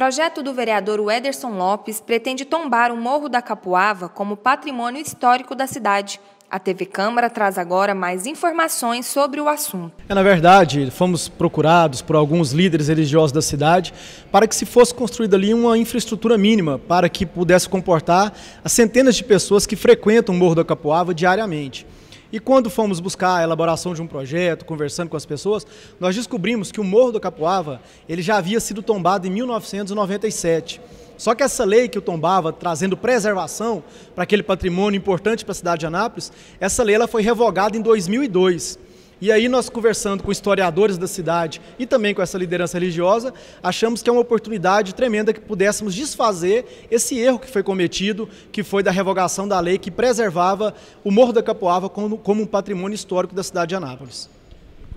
Projeto do vereador Wederson Lopes pretende tombar o Morro da Capuava como patrimônio histórico da cidade. A TV Câmara traz agora mais informações sobre o assunto. É, na verdade, fomos procurados por alguns líderes religiosos da cidade para que se fosse construída ali uma infraestrutura mínima para que pudesse comportar as centenas de pessoas que frequentam o Morro da Capuava diariamente. E quando fomos buscar a elaboração de um projeto, conversando com as pessoas, nós descobrimos que o Morro do Capuava ele já havia sido tombado em 1997. Só que essa lei que o tombava, trazendo preservação para aquele patrimônio importante para a cidade de Anápolis, essa lei ela foi revogada em 2002. E aí nós conversando com historiadores da cidade e também com essa liderança religiosa, achamos que é uma oportunidade tremenda que pudéssemos desfazer esse erro que foi cometido, que foi da revogação da lei que preservava o Morro da Capoava como, como um patrimônio histórico da cidade de Anápolis.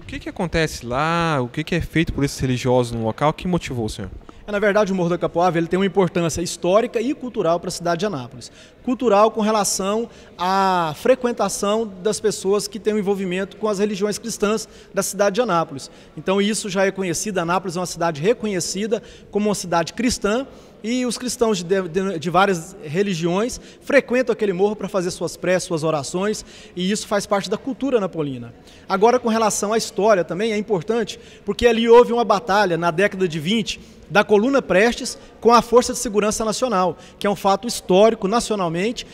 O que, que acontece lá? O que, que é feito por esses religiosos no local? O que motivou o senhor? É, na verdade, o Morro da Capoava ele tem uma importância histórica e cultural para a cidade de Anápolis cultural com relação à frequentação das pessoas que têm um envolvimento com as religiões cristãs da cidade de Anápolis. Então isso já é conhecido, Anápolis é uma cidade reconhecida como uma cidade cristã e os cristãos de, de, de várias religiões frequentam aquele morro para fazer suas preces, suas orações, e isso faz parte da cultura napolina. Agora, com relação à história também, é importante, porque ali houve uma batalha na década de 20 da coluna Prestes com a Força de Segurança Nacional, que é um fato histórico nacionalmente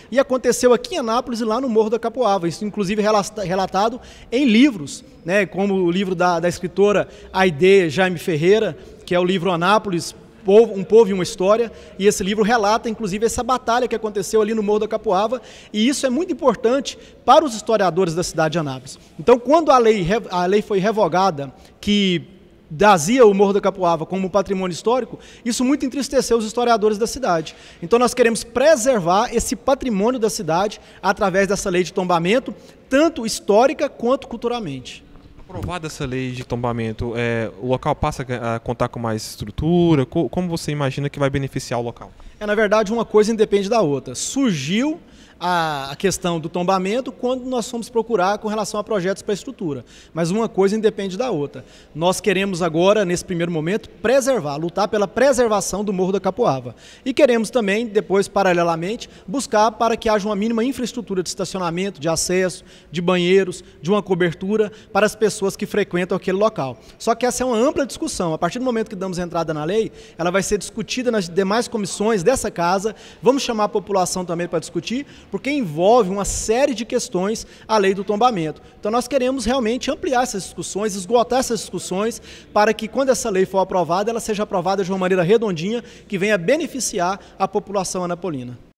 e aconteceu aqui em Anápolis e lá no Morro da Capoava. Isso, inclusive, relatado em livros, né, como o livro da, da escritora Aide Jaime Ferreira, que é o livro Anápolis, um povo e uma história, e esse livro relata, inclusive, essa batalha que aconteceu ali no Morro da Capoava, e isso é muito importante para os historiadores da cidade de Anápolis. Então, quando a lei, a lei foi revogada, que dazia o Morro da Capuava como patrimônio histórico, isso muito entristeceu os historiadores da cidade. Então nós queremos preservar esse patrimônio da cidade através dessa lei de tombamento, tanto histórica quanto culturalmente. Aprovada essa lei de tombamento, é, o local passa a contar com mais estrutura? Como você imagina que vai beneficiar o local? É, na verdade, uma coisa independe da outra. Surgiu a, a questão do tombamento quando nós fomos procurar com relação a projetos para estrutura. Mas uma coisa independe da outra. Nós queremos agora, nesse primeiro momento, preservar, lutar pela preservação do Morro da Capoava. E queremos também, depois, paralelamente, buscar para que haja uma mínima infraestrutura de estacionamento, de acesso, de banheiros, de uma cobertura para as pessoas que frequentam aquele local. Só que essa é uma ampla discussão. A partir do momento que damos entrada na lei, ela vai ser discutida nas demais comissões dessa casa. Vamos chamar a população também para discutir, porque envolve uma série de questões a lei do tombamento. Então nós queremos realmente ampliar essas discussões, esgotar essas discussões, para que quando essa lei for aprovada, ela seja aprovada de uma maneira redondinha que venha beneficiar a população anapolina.